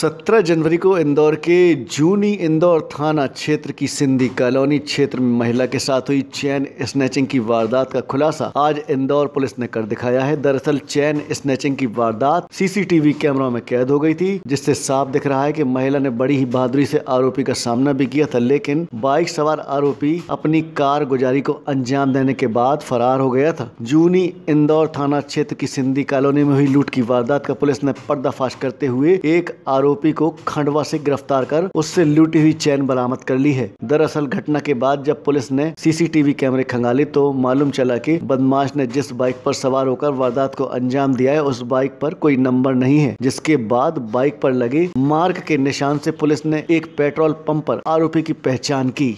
सत्रह जनवरी को इंदौर के जूनी इंदौर थाना क्षेत्र की सिंधी कॉलोनी क्षेत्र में महिला के साथ हुई चैन स्नैचिंग की वारदात का खुलासा आज इंदौर पुलिस ने कर दिखाया है दरअसल चैन स्नैचिंग की वारदात सीसीटीवी कैमरा में कैद हो गई थी जिससे साफ दिख रहा है कि महिला ने बड़ी ही बहादुरी से आरोपी का सामना भी किया था लेकिन बाइक सवार आरोपी अपनी कार गुजारी को अंजाम देने के बाद फरार हो गया था जूनी इंदौर थाना क्षेत्र की सिंधी कॉलोनी में हुई लूट की वारदात का पुलिस ने पर्दाफाश करते हुए एक आरोपी को खंडवा से गिरफ्तार कर उससे लूटी हुई चैन बरामद कर ली है दरअसल घटना के बाद जब पुलिस ने सीसीटीवी कैमरे खंगाले तो मालूम चला कि बदमाश ने जिस बाइक पर सवार होकर वारदात को अंजाम दिया है उस बाइक पर कोई नंबर नहीं है जिसके बाद बाइक पर लगे मार्ग के निशान से पुलिस ने एक पेट्रोल पंप पर आरोपी की पहचान की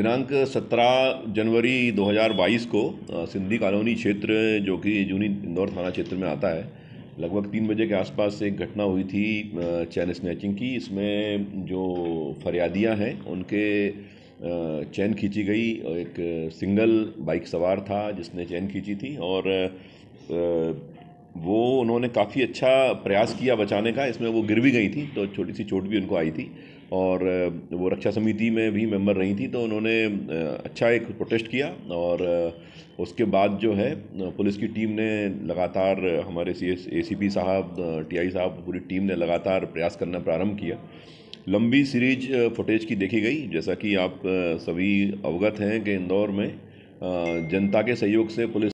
दिनांक 17 जनवरी 2022 को सिंधी कॉलोनी क्षेत्र जो कि जूनी इंदौर थाना क्षेत्र में आता है लगभग तीन बजे के आसपास एक घटना हुई थी चैन स्नैचिंग की इसमें जो फरियादियाँ हैं उनके चैन खींची गई एक सिंगल बाइक सवार था जिसने चैन खींची थी और उन्होंने काफ़ी अच्छा प्रयास किया बचाने का इसमें वो गिर भी गई थी तो छोटी सी चोट भी उनको आई थी और वो रक्षा समिति में भी मेंबर रही थी तो उन्होंने अच्छा एक प्रोटेस्ट किया और उसके बाद जो है पुलिस की टीम ने लगातार हमारे सी एस साहब टीआई साहब पूरी टीम ने लगातार प्रयास करना प्रारंभ किया लंबी सीरीज फुटेज की देखी गई जैसा कि आप सभी अवगत हैं कि इंदौर में जनता के सहयोग से पुलिस